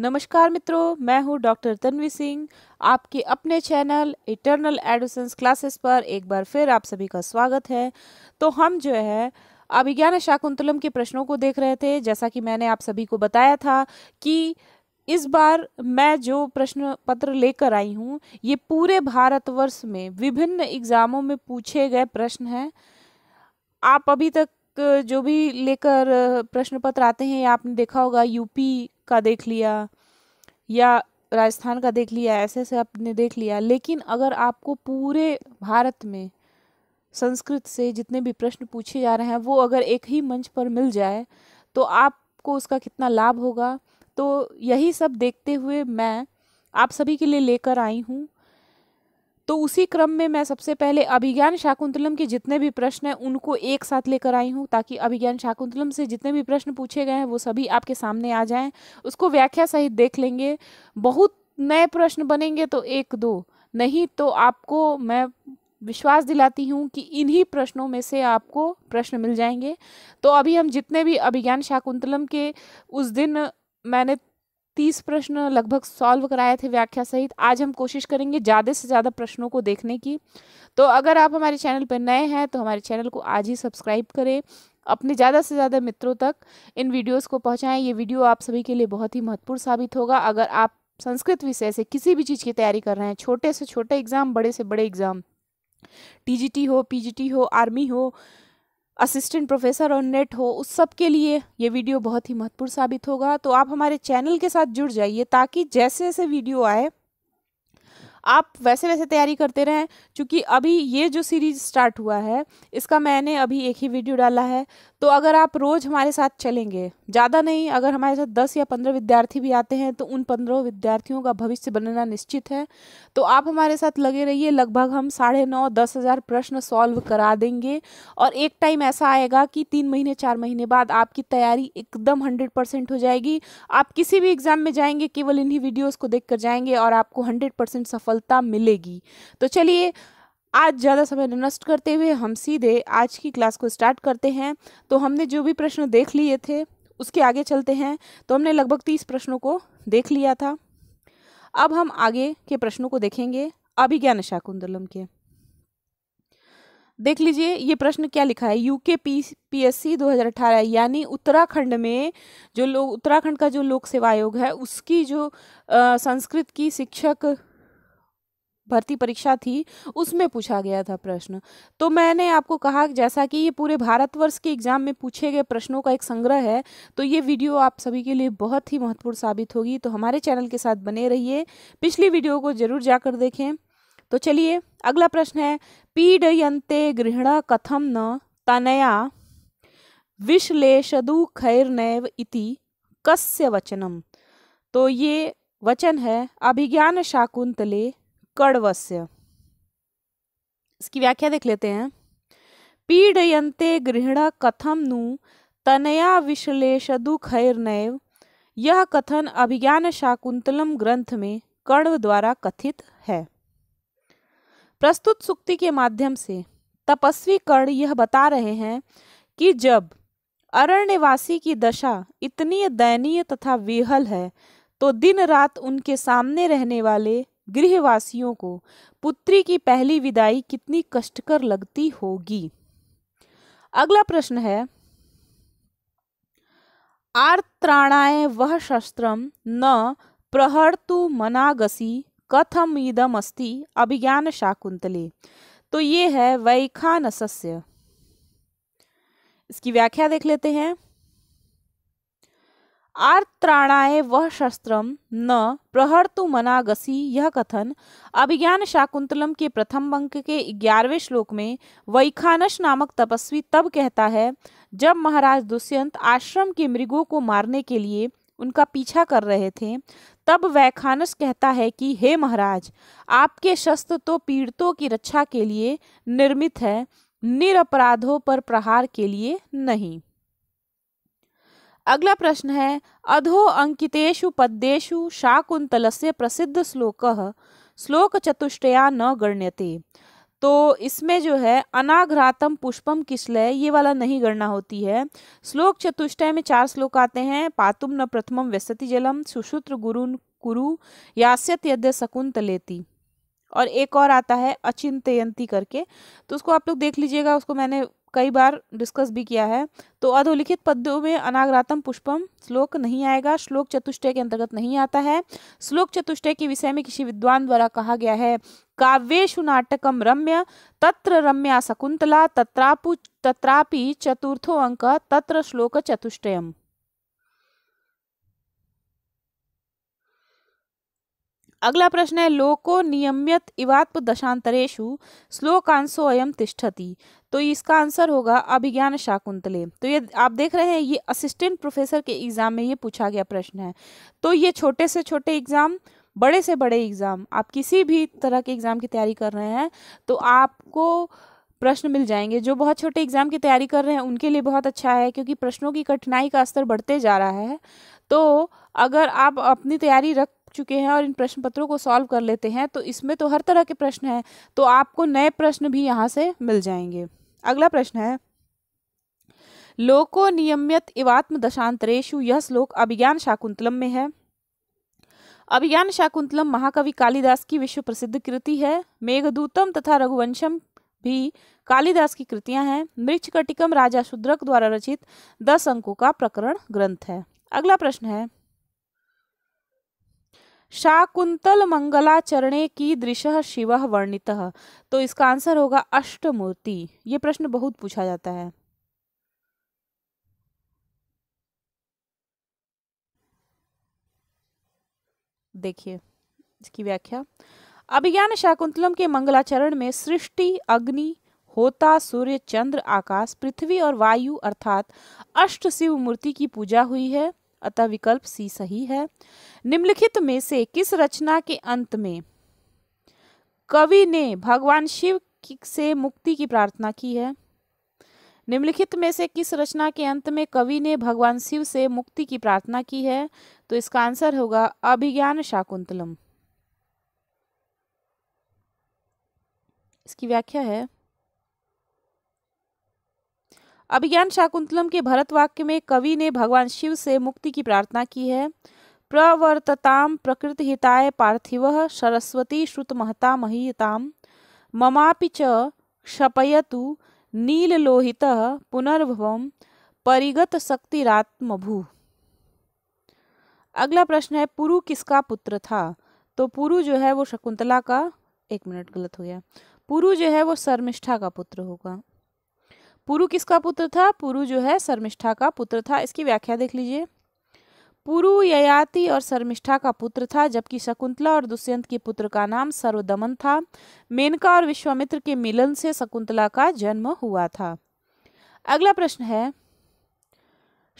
नमस्कार मित्रों मैं हूं डॉक्टर तन्वी सिंह आपके अपने चैनल इटर्नल एडोसेंस क्लासेस पर एक बार फिर आप सभी का स्वागत है तो हम जो है अभिज्ञान शाकुंतलम के प्रश्नों को देख रहे थे जैसा कि मैंने आप सभी को बताया था कि इस बार मैं जो प्रश्न पत्र लेकर आई हूँ ये पूरे भारतवर्ष में विभिन्न एग्ज़ामों में पूछे गए प्रश्न हैं आप अभी तक जो भी लेकर प्रश्न पत्र आते हैं आपने देखा होगा यूपी का देख लिया या राजस्थान का देख लिया ऐसे ऐसे आपने देख लिया लेकिन अगर आपको पूरे भारत में संस्कृत से जितने भी प्रश्न पूछे जा रहे हैं वो अगर एक ही मंच पर मिल जाए तो आपको उसका कितना लाभ होगा तो यही सब देखते हुए मैं आप सभी के लिए लेकर आई हूँ तो उसी क्रम में मैं सबसे पहले अभिज्ञान शाकुंतलम के जितने भी प्रश्न हैं उनको एक साथ लेकर आई हूँ ताकि अभिज्ञान शाकुंतलम से जितने भी प्रश्न पूछे गए हैं वो सभी आपके सामने आ जाएं उसको व्याख्या सहित देख लेंगे बहुत नए प्रश्न बनेंगे तो एक दो नहीं तो आपको मैं विश्वास दिलाती हूँ कि इन्हीं प्रश्नों में से आपको प्रश्न मिल जाएंगे तो अभी हम जितने भी अभिज्ञान शाकुंतलम के उस दिन मैंने तीस प्रश्न लगभग सॉल्व कराए थे व्याख्या सहित आज हम कोशिश करेंगे ज़्यादा से ज़्यादा प्रश्नों को देखने की तो अगर आप हमारे चैनल पर नए हैं तो हमारे चैनल को आज ही सब्सक्राइब करें अपने ज़्यादा से ज़्यादा मित्रों तक इन वीडियोस को पहुंचाएं ये वीडियो आप सभी के लिए बहुत ही महत्वपूर्ण साबित होगा अगर आप संस्कृत विषय से किसी भी चीज़ की तैयारी कर रहे हैं छोटे से छोटे एग्ज़ाम बड़े से बड़े एग्ज़ाम टी हो पी हो आर्मी हो असिस्टेंट प्रोफेसर और नेट हो उस सब के लिए ये वीडियो बहुत ही महत्वपूर्ण साबित होगा तो आप हमारे चैनल के साथ जुड़ जाइए ताकि जैसे जैसे वीडियो आए आप वैसे वैसे तैयारी करते रहें क्योंकि अभी ये जो सीरीज़ स्टार्ट हुआ है इसका मैंने अभी एक ही वीडियो डाला है तो अगर आप रोज़ हमारे साथ चलेंगे ज़्यादा नहीं अगर हमारे साथ दस या पंद्रह विद्यार्थी भी आते हैं तो उन पंद्रह विद्यार्थियों का भविष्य बनना निश्चित है तो आप हमारे साथ लगे रहिए लगभग हम साढ़े नौ दस हज़ार प्रश्न सॉल्व करा देंगे और एक टाइम ऐसा आएगा कि तीन महीने चार महीने बाद आपकी तैयारी एकदम हंड्रेड परसेंट हो जाएगी आप किसी भी एग्ज़ाम में जाएंगे केवल इन्हीं वीडियोज़ को देख कर जाएंगे और आपको हंड्रेड परसेंट सफल सफलता मिलेगी तो चलिए आज ज़्यादा समय नष्ट करते हुए हम सीधे आज की क्लास को स्टार्ट करते हैं तो हमने जो भी प्रश्न देख लिए थे उसके आगे चलते हैं तो हमने लगभग तीस प्रश्नों को देख लिया था अब हम आगे के प्रश्नों को देखेंगे अभिज्ञान शाकुंदलम के देख लीजिए ये प्रश्न क्या लिखा है यूके पी पीएससी 2018 यानी उत्तराखंड में जो लोग उत्तराखंड का जो लोक सेवा आयोग है उसकी जो आ, संस्कृत की शिक्षक भर्ती परीक्षा थी उसमें पूछा गया था प्रश्न तो मैंने आपको कहा जैसा कि ये पूरे भारतवर्ष के एग्जाम में पूछे गए प्रश्नों का एक संग्रह है तो ये वीडियो आप सभी के लिए बहुत ही महत्वपूर्ण साबित होगी तो हमारे चैनल के साथ बने रहिए पिछली वीडियो को जरूर जाकर देखें तो चलिए अगला प्रश्न है पीडयंते गृहण कथम न तनया विश्लेषदु खैर्नैव इति कस्य वचनम तो ये वचन है अभिज्ञान शाकुंतले कड़वस्य इसकी व्याख्या देख लेते हैं पीड़यंते गृहण कथम नु तनया विश्लेष नैव यह कथन अभिज्ञान शाकुंतलम ग्रंथ में कण्व द्वारा कथित है प्रस्तुत सुक्ति के माध्यम से तपस्वी कर्ण यह बता रहे हैं कि जब अरण्यवासी की दशा इतनी दयनीय तथा विहल है तो दिन रात उनके सामने रहने वाले गृहवासियों को पुत्री की पहली विदाई कितनी कष्टकर लगती होगी अगला प्रश्न है आर्त्राणाय वह शस्त्रम न प्रहर्तु मनागसी कथम इदम अस्ति अभिज्ञान शाकुंतले तो ये है वैखानसस्य इसकी व्याख्या देख लेते हैं आर्त्राणाय वह शस्त्रम न तु मनागसी यह कथन अभिज्ञान शाकुंतलम के प्रथम अंक के ग्यारहवें श्लोक में वैखानस नामक तपस्वी तब कहता है जब महाराज दुष्यंत आश्रम के मृगों को मारने के लिए उनका पीछा कर रहे थे तब वैखानस कहता है कि हे महाराज आपके शस्त्र तो पीड़ितों की रक्षा के लिए निर्मित है निरपराधों पर प्रहार के लिए नहीं अगला प्रश्न है अधो पद्यु शाकुंतल से प्रसिद्ध श्लोक श्लोक चतुष्टया न गण्यते तो इसमें जो है अनाघ्रातम पुष्पम किसलय ये वाला नहीं गणना होती है श्लोक चतुष्टय में चार श्लोक आते हैं पातुम न प्रथमम व्यसति जलम सुश्रुत्र गुरु कुरु यास्यत यद्य शकुंतलेती और एक और आता है अचिंतयंती करके तो उसको आप लोग देख लीजिएगा उसको मैंने कई बार डिस्कस भी किया है तो अधोलिखित पद्यों में अनाग्रातम पुष्पम श्लोक नहीं आएगा श्लोक चतुष्टय के अंतर्गत नहीं आता है श्लोक चतुष्टय के विषय में किसी विद्वान द्वारा कहा गया है काव्येशु नाटकम रम्य तत्र रम्या शकुंतला तत्रापु तत्रापि चतुर्थो अंक तत्र श्लोक चतुष्टयम अगला प्रश्न है लोको नियमित इवात्म दशांतरेशु श्लोकांशो अयम तिष्ठति तो इसका आंसर होगा अभिज्ञान शाकुंतले तो ये आप देख रहे हैं ये असिस्टेंट प्रोफेसर के एग्ज़ाम में ये पूछा गया प्रश्न है तो ये छोटे से छोटे एग्ज़ाम बड़े से बड़े एग्ज़ाम आप किसी भी तरह के एग्ज़ाम की तैयारी कर रहे हैं तो आपको प्रश्न मिल जाएंगे जो बहुत छोटे एग्ज़ाम की तैयारी कर रहे हैं उनके लिए बहुत अच्छा है क्योंकि प्रश्नों की कठिनाई का स्तर बढ़ते जा रहा है तो अगर आप अपनी तैयारी रख चुके हैं और इन प्रश्न पत्रों को सॉल्व कर लेते हैं तो इसमें तो हर तरह के प्रश्न हैं तो आपको नए प्रश्न भी यहाँ से मिल जाएंगे अगला प्रश्न है लोको नियमित इवात्म दशांतरेशु यह श्लोक अभिज्ञान शाकुंतलम में है अभिज्ञान शाकुंतलम महाकवि कालिदास की विश्व प्रसिद्ध कृति है मेघदूतम तथा रघुवंशम भी कालिदास की कृतियां हैं मृक्ष कटिकम राजा शुद्रक द्वारा रचित दस अंकों का प्रकरण ग्रंथ है अगला प्रश्न है शाकुंतल मंगलाचरणे की दृश्य शिव वर्णित तो इसका आंसर होगा अष्टमूर्ति ये प्रश्न बहुत पूछा जाता है देखिए इसकी व्याख्या अभिज्ञान शाकुंतलम के मंगलाचरण में सृष्टि अग्नि होता सूर्य चंद्र आकाश पृथ्वी और वायु अर्थात अष्ट शिव मूर्ति की पूजा हुई है अतः विकल्प सी सही है निम्नलिखित में से किस रचना के अंत में कवि ने भगवान शिव से मुक्ति की प्रार्थना की है निम्नलिखित में से किस रचना के अंत में कवि ने भगवान शिव से मुक्ति की प्रार्थना की है तो इसका आंसर होगा अभिज्ञान शाकुंतलम इसकी व्याख्या है अभिज्ञान शाकुंतलम के भरत वाक्य में कवि ने भगवान शिव से मुक्ति की प्रार्थना की है प्रवर्तताम प्रकृति हिताय पार्थिव सरस्वती श्रुत महता महीयताम ममापि च क्षपयतु लोहित पुनर्भव परिगत भू अगला प्रश्न है पुरु किसका पुत्र था तो पुरु जो है वो शकुंतला का एक मिनट गलत हो गया पुरु जो है वो शर्मिष्ठा का पुत्र होगा पुरु किसका पुत्र था पुरु जो है शर्मिष्ठा का पुत्र था इसकी व्याख्या देख लीजिए पुरु ययाति और शर्मिष्ठा का पुत्र था जबकि शकुंतला और दुष्यंत के पुत्र का नाम सर्वदमन था मेनका और विश्वामित्र के मिलन से शकुंतला का जन्म हुआ था अगला प्रश्न है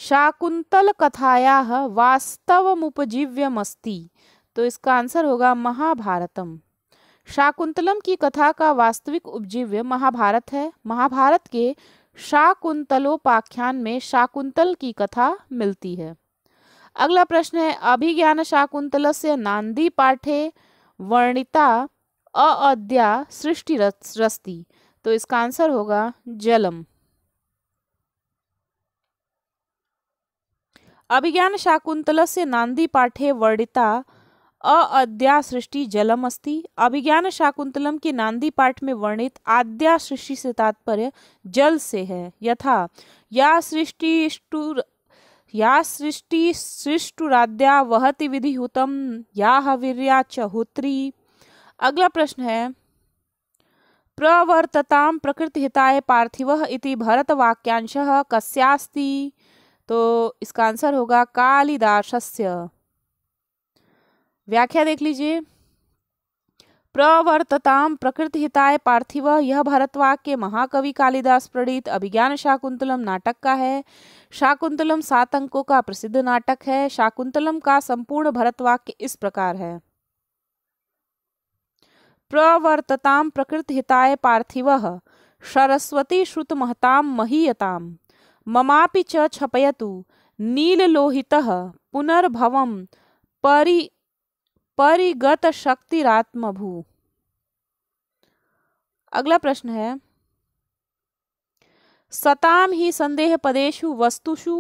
शाकुंतल कथाया वास्तव मुपजीव्यमस्ति तो इसका आंसर होगा महाभारतम शाकुंतलम की कथा का वास्तविक उपजीव्य महाभारत है महाभारत के शाकुंतलोपाख्यान में शाकुंतल की कथा मिलती है अगला प्रश्न है अभिज्ञान शाकुंतल से नांदी पाठे वर्णिता अद्या सृष्टि रस्ती तो इसका आंसर होगा जलम अभिज्ञान शाकुंतल से नांदी पाठे वर्णिता अद्या सृष्टि जलम अस्ति अभिज्ञान शाकुंतलम के नांदी पाठ में वर्णित आद्या सृष्टि से तात्पर्य जल से है यथा या सृष्टि या सृष्टि सृष्टुराद्या वहति विधि हुतम या हवीरिया चहुत्री अगला प्रश्न है प्रवर्तताम प्रकृति हिताय पार्थिव इति भरतवाक्यांश कस्यास्ति तो इसका आंसर होगा कालिदास व्याख्या देख लीजिए प्रवर्तताम प्रकृति हिताय पार्थिव यह भारतवाक के महाकवि कालिदास प्रणीत अभिज्ञान शाकुंतलम नाटक का है शाकुंतलम सात अंकों का प्रसिद्ध नाटक है शाकुंतलम का संपूर्ण भरतवाक्य इस प्रकार है प्रवर्तताम प्रकृति हिताय पार्थिव सरस्वती श्रुत महताम महीयताम ममापि च छपयतु नील लोहित पुनर्भवम परि परिगत भू अगला प्रश्न है सताम ही संदेह पदेशु वस्तुषु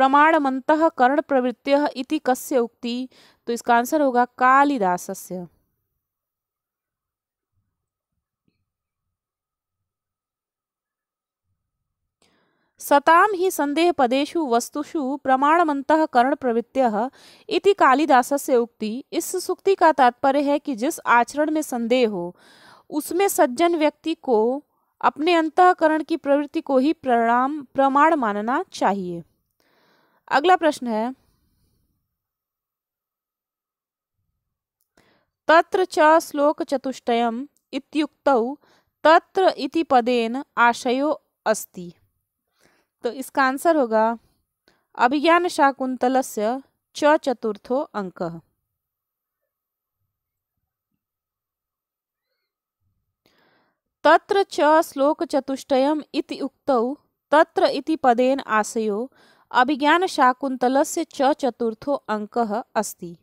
मंत कर्ण प्रवृत्त्य इति कस्य उक्ति तो इसका आंसर होगा कालिदासस्य सताम संदेह पदेशु वस्तुषु प्रमाणमंतः कर्ण प्रवृत्त इति कालिदास से उक्ति इस सुक्ति का तात्पर्य है कि जिस आचरण में संदेह हो उसमें सज्जन व्यक्ति को अपने अंतकरण की प्रवृत्ति को ही प्रणाम प्रमाण मानना चाहिए अगला प्रश्न है तत्र च श्लोक चतुष्टयम् इत्युक्तौ तत्र इति पदेन आशयो अस्ति तो इसका आंसर होगा अभिज्ञान शाकुंतल से च चतुर्थो अंक तत्र च श्लोक चतुष्टयम इति उक्तौ तत्र इति पदेन आशयो अभिज्ञान शाकुंतल से च चतुर्थो अंक अस्ति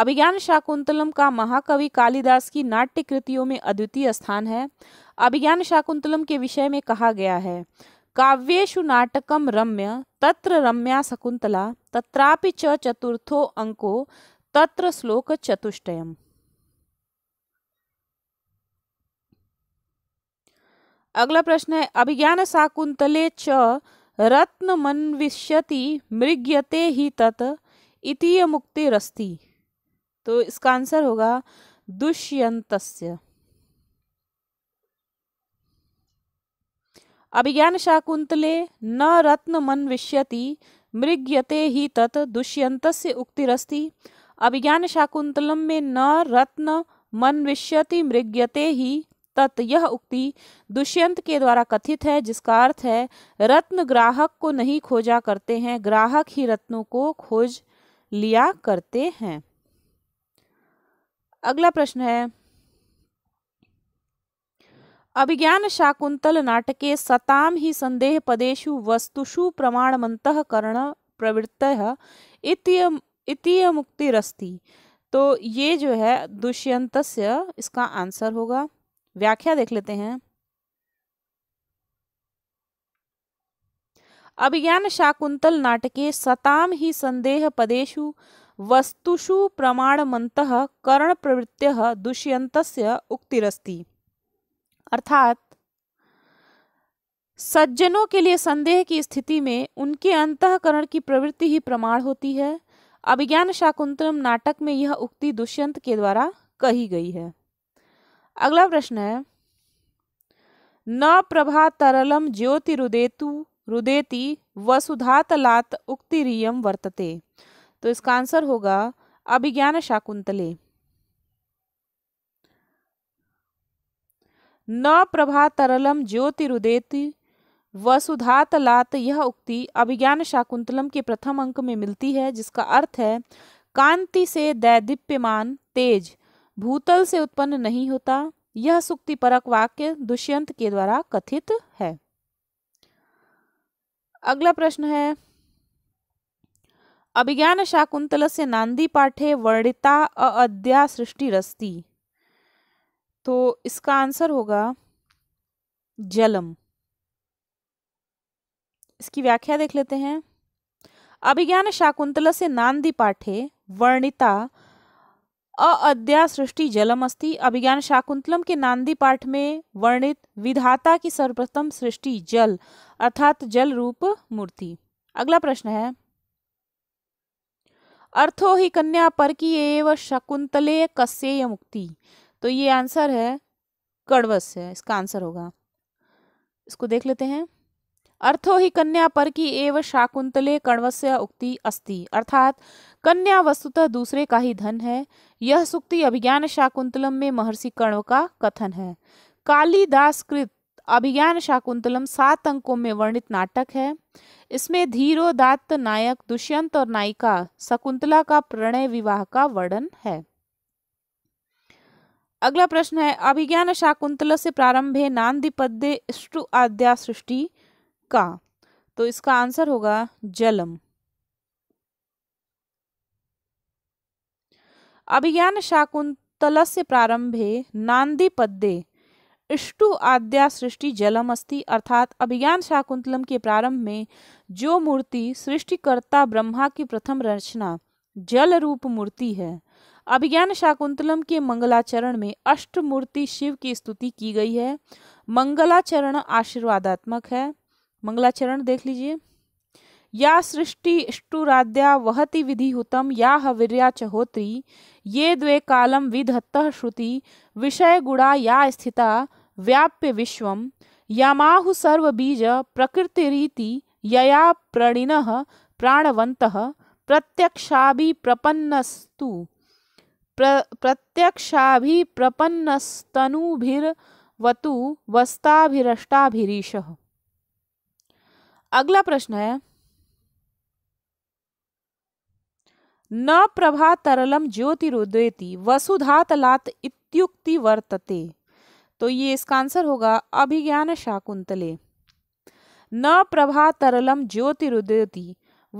अभिज्ञान शाकुंतलम का महाकवि कालिदास की नाट्य कृतियों में अद्वितीय स्थान है अभिज्ञान शाकुंतलम के विषय में कहा गया है काव्येषु नाटकं रम्य तत्र रम्या शकुन्तला तत्रापि च चतुर्थो अंको तत्र श्लोकचतुष्टयम् अगला प्रश्न है अभिज्ञान शाकुंतले च रत्न मनविष्यति मृग्यते ही तत् इतीय मुक्तिरस्ति तो इसका आंसर होगा दुष्यंतस्य अभिज्ञान शाकुंतले न रत्न मन विष्यति मृग्यते ही तत् दुष्यंत से उक्तिरस्ति अभिज्ञान शाकुंतलम में न रत्न मन विष्यति मृग्यते ही तत् यह उक्ति दुष्यंत के द्वारा कथित है जिसका अर्थ है रत्न ग्राहक को नहीं खोजा करते हैं ग्राहक ही रत्नों को खोज लिया करते हैं अगला प्रश्न है अभिज्ञान शाकुंतल नाटके सताम ही संदेह पदेशु वस्तुषु प्रमाणमंत कर्ण प्रवृत्त इतिय मुक्तिरस्ति तो ये जो है दुष्यंत इसका आंसर होगा व्याख्या देख लेते हैं अभिज्ञान शाकुंतल नाटके सताम ही संदेह पदेशु वस्तुषु प्रमाणमंत कर्ण प्रवृत्त दुष्यंत उक्तिरस्ती अर्थात सज्जनों के लिए संदेह की स्थिति में उनके अंतकरण की प्रवृत्ति ही प्रमाण होती है अभिज्ञान शाकुंतलम नाटक में यह उक्ति दुष्यंत के द्वारा कही गई है अगला प्रश्न है न प्रभा तरलम ज्योतिरुदेतु रुदेति वसुधातलात उक्तिरियम वर्तते तो इसका आंसर होगा अभिज्ञान शाकुंतले न प्रभा तरलम ज्योतिरुदेति लात यह उक्ति अभिज्ञान शाकुंतलम के प्रथम अंक में मिलती है जिसका अर्थ है कांति से दैदीप्यमान तेज भूतल से उत्पन्न नहीं होता यह सुक्ति परक वाक्य दुष्यंत के द्वारा कथित है अगला प्रश्न है अभिज्ञान शाकुंतल से नांदी पाठे वर्णिता अद्या सृष्टि रस्ती तो इसका आंसर होगा जलम इसकी व्याख्या देख लेते हैं अभिज्ञान शाकुंतल से नांदी पाठे वर्णिता अअद्या सृष्टि जलम अस्ति अभिज्ञान शाकुंतलम के नांदी पाठ में वर्णित विधाता की सर्वप्रथम सृष्टि जल अर्थात जल रूप मूर्ति अगला प्रश्न है अर्थो ही कन्या पर की एव शकुंतले कस्य मुक्ति तो ये आंसर है कड़वस है इसका आंसर होगा इसको देख लेते हैं अर्थो ही कन्या पर की एव शाकुंतले कण्वस्य उक्ति अस्ति अर्थात कन्या वस्तुतः दूसरे का ही धन है यह सुक्ति अभिज्ञान शाकुंतलम में महर्षि कण्व का कथन है कालिदास कृत अभिज्ञान शाकुंतलम सात अंकों में वर्णित नाटक है इसमें धीरोदात्त नायक दुष्यंत और नायिका शकुंतला का प्रणय विवाह का वर्णन है अगला प्रश्न है अभिज्ञान शाकुंतल से प्रारंभ है नांदी पद्य इष्टु आद्या सृष्टि का तो इसका आंसर होगा जलम अभिज्ञान शाकुंतल से प्रारंभ है नांदी पद्य इष्टु आद्या सृष्टि जलम अस्थि अर्थात अभिज्ञान शाकुंतलम के प्रारंभ में जो मूर्ति सृष्टिकर्ता ब्रह्मा की प्रथम रचना जल रूप मूर्ति है अभिज्ञान शाकुंतलम के मंगलाचरण में अष्टमूर्ति शिव की स्तुति की गई है मंगलाचरण आशीर्वादात्मक है मंगलाचरण देख लीजिए या सृष्टि इष्टुराद्या वहति विधि हुतम या हविर्या चहोत्री ये द्वे कालम विधत्त श्रुति विषय गुणा या स्थिता व्याप्य विश्वम यामाहु प्रकृति प्रकृतिरीति यया प्रणिन प्राणवंत प्रत्यक्षाभि प्रपन्नस्तु प्र, प्रत्यक्षाभिप्रपन्नस्तनुभीर्वतु वस्ताभिरष्टाभिरीशः अगला प्रश्न है न प्रभा तरलम ज्योतिरुदेति वसुधातलात इत्युक्ति वर्तते तो ये इसका आंसर होगा अभिज्ञान शाकुंतले न प्रभा तरलम ज्योतिरुदेति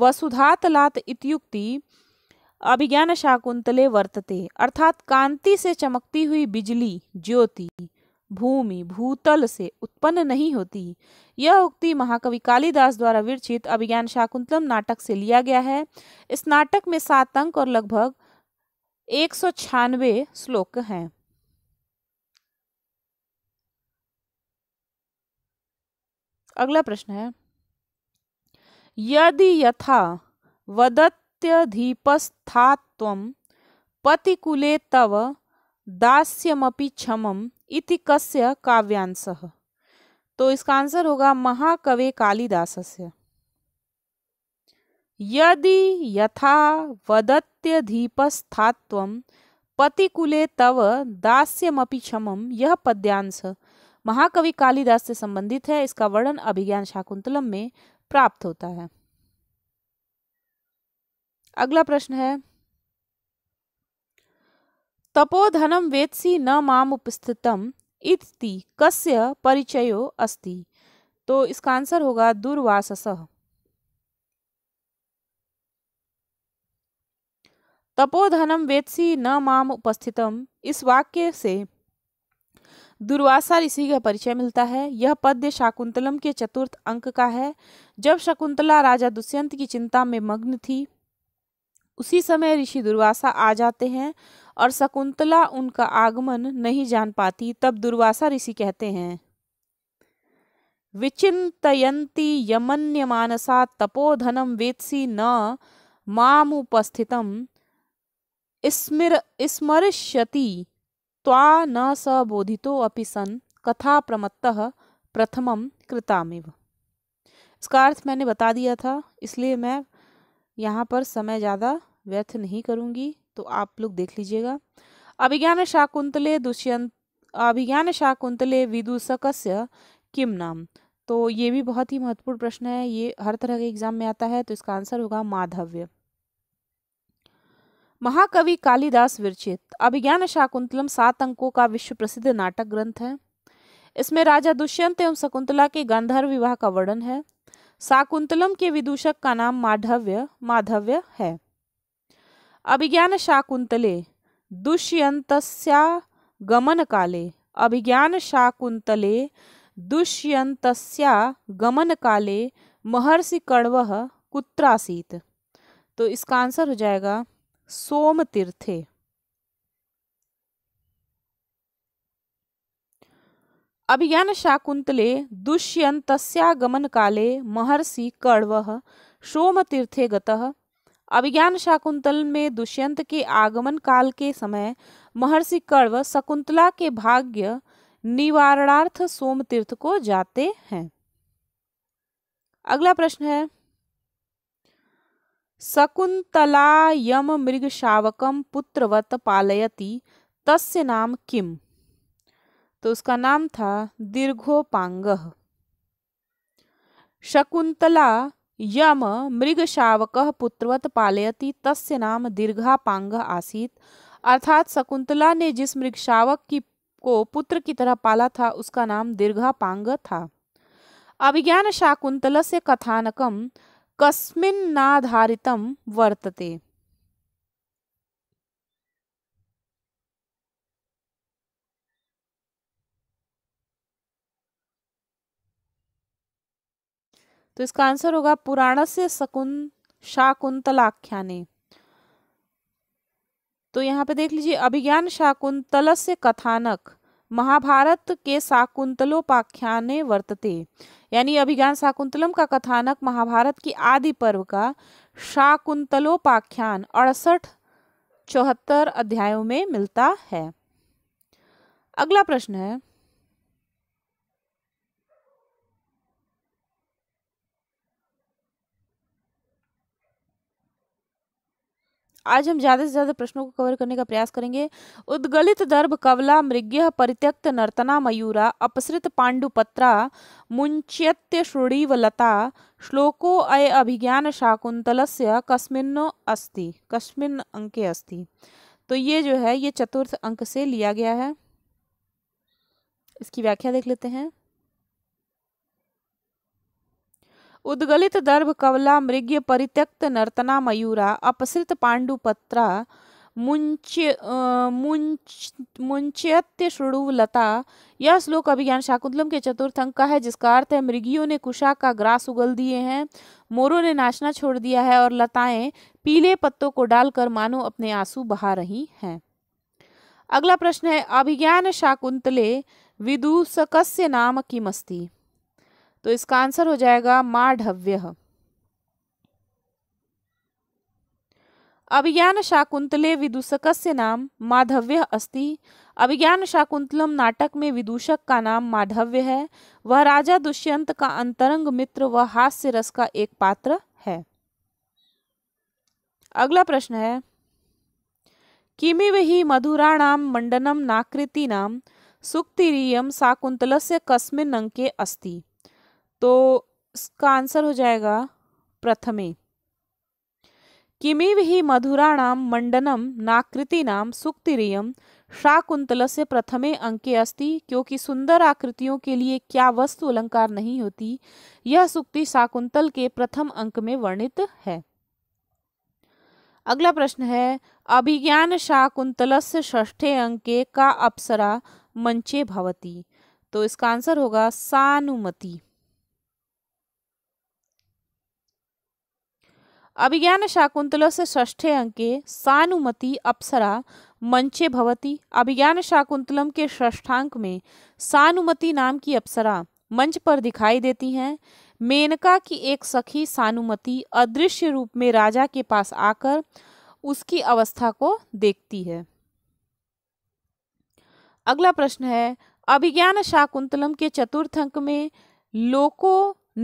वसुधातलात इत्युक्ति अभिज्ञान शाकुंतले वर्तते अर्थात कांति से चमकती हुई बिजली ज्योति भूमि भूतल से उत्पन्न नहीं होती यह उक्ति महाकवि कालिदास द्वारा विरचित अभिज्ञान शाकुंतलम नाटक से लिया गया है इस नाटक में सात अंक और लगभग एक सौ छियानवे श्लोक हैं अगला प्रश्न है यदि यथा वदत प्रत्यधीपस्थात्वं पतिकुले तव दास्यमपि क्षमम इति कस्य काव्यांशः तो इसका आंसर होगा महाकवे कालिदास से यदि यथा वदत्यधीपस्थात्व पतिकुले तव दास्यमपि क्षमम यह पद्यांश महाकवि कालिदास से संबंधित है इसका वर्णन अभिज्ञान शाकुंतलम में प्राप्त होता है अगला प्रश्न है तपोधनम वेत्सी न माम उपस्थितम इति कस्य परिचयो अस्ति तो इसका आंसर होगा दुर्वास तपोधनम वेत्सी न माम उपस्थितम इस वाक्य से दुर्वासा ऋषि का परिचय मिलता है यह पद्य शाकुंतलम के चतुर्थ अंक का है जब शकुंतला राजा दुष्यंत की चिंता में मग्न थी उसी समय ऋषि दुर्वासा आ जाते हैं और शकुंतला उनका आगमन नहीं जान पाती तब दुर्वासा ऋषि कहते हैं विचिंतयंती यमन्य मानसा तपोधनम वेत्सी न मामुपस्थितम स्मर स्मरिष्यति त्वा न स बोधितो अपि सन कथा प्रमत्तः प्रथमम कृतामिव इसका अर्थ मैंने बता दिया था इसलिए मैं यहाँ पर समय ज़्यादा व्यर्थ नहीं करूंगी तो आप लोग देख लीजिएगा अभिज्ञान शाकुंतले दुष्यंत अभिज्ञान शाकुंतले विदुषकस्य किम नाम तो ये भी बहुत ही महत्वपूर्ण प्रश्न है ये हर तरह के एग्जाम में आता है तो इसका आंसर होगा माधव्य महाकवि कालिदास विरचित अभिज्ञान शाकुंतलम सात अंकों का विश्व प्रसिद्ध नाटक ग्रंथ है इसमें राजा दुष्यंत एवं शकुंतला के गंधर्व विवाह का वर्णन है शाकुंतलम के विदूषक का नाम माधव्य माधव्य है काले अभिज्ञान शाकुंतले अभिज्ञानशाकुन्तले गमन काले महर्षि कण्व कुत्रासीत तो इसका आंसर हो जाएगा सोम तीर्थे अभिज्ञान शाकुंतले गमन काले महर्षि कण्व सोमतीर्थे गतः अभिज्ञान शाकुंतल में दुष्यंत के आगमन काल के समय महर्षि कर्व शकुंतला के भाग्य निवारणार्थ सोम तीर्थ को जाते हैं अगला प्रश्न है शकुंतला यम मृग शावकम पुत्रवत पालयति तस्य नाम किम तो उसका नाम था दीर्घोपांग शकुंतला यम मृगशावक पुत्रवत पालयति तस्य नाम दीर्घापांग आसीत अर्थात शकुंतला ने जिस मृगशावक की को पुत्र की तरह पाला था उसका नाम दीर्घापांग था अभिज्ञान शाकुंतल से कथानकम कस्मिन्नाधारित वर्तते तो इसका आंसर होगा पुराण से शकुन शाकुंतलाख्या तो यहाँ पे देख लीजिए अभिज्ञान शाकुंतल से कथानक महाभारत के शाकुंतलोपाख्याने वर्तते यानी अभिज्ञान शाकुंतलम का कथानक महाभारत की आदि पर्व का शाकुंतलोपाख्यान अड़सठ चौहत्तर अध्यायों में मिलता है अगला प्रश्न है आज हम ज़्यादा से ज़्यादा प्रश्नों को कवर करने का प्रयास करेंगे उद्गलित दर्भ कवला मृग्य परित्यक्त नर्तना मयूरा अपसृत पांडुपत्रा श्रुणीव लता श्लोको अय अभिज्ञान शाकुंतल से कस्मिन्नो अस्ति कस्मिन अंके अस्ति तो ये जो है ये चतुर्थ अंक से लिया गया है इसकी व्याख्या देख लेते हैं उद्गलित दर्भ कवला मृग्य परित्यक्त नर्तना मयूरा अपसृत पाण्डुपत्रा मुंच्य मुंच लता यह श्लोक अभिज्ञान शाकुंतलम के चतुर्थ अंक का है जिसका अर्थ है मृगियों ने कुशा का ग्रास उगल दिए हैं मोरों ने नाचना छोड़ दिया है और लताएं पीले पत्तों को डालकर मानो अपने आंसू बहा रही हैं अगला प्रश्न है अभिज्ञान शाकुंतले विदूषकस्य नाम किमस्ती तो इसका आंसर हो जाएगा माढ़व्य अभिज्ञान शाकुंतले विदूषकस्य नाम माधव्य अस्ति अभिज्ञान शाकुंतलम नाटक में विदूषक का नाम माधव्य है वह राजा दुष्यंत का अंतरंग मित्र व हास्य रस का एक पात्र है अगला प्रश्न है किमिव ही मधुराणाम मंडनम नाकृति नाम सुक्तिरियम से कस्मिन अंके अस्ती तो इसका आंसर हो जाएगा प्रथमे किमिव ही मधुराणाम मंडनम नाकृतीनाम सुक्तिरियम शाकुंतल से प्रथमे अंके अस्ति क्योंकि सुंदर आकृतियों के लिए क्या वस्तु अलंकार नहीं होती यह सुक्ति शाकुंतल के प्रथम अंक में वर्णित है अगला प्रश्न है अभिज्ञान शाकुंतल से ष्ठे अंके का अप्सरा मंचे भवती तो इसका आंसर होगा सानुमति अभिज्ञान शाकुंतल से ष्ठे अंके सानुमति अप्सरा मंचे भवती अभिज्ञान शाकुंतलम के ष्ठांक में सानुमति नाम की अप्सरा मंच पर दिखाई देती हैं मेनका की एक सखी सानुमति अदृश्य रूप में राजा के पास आकर उसकी अवस्था को देखती है अगला प्रश्न है अभिज्ञान शाकुंतलम के चतुर्थ अंक में लोको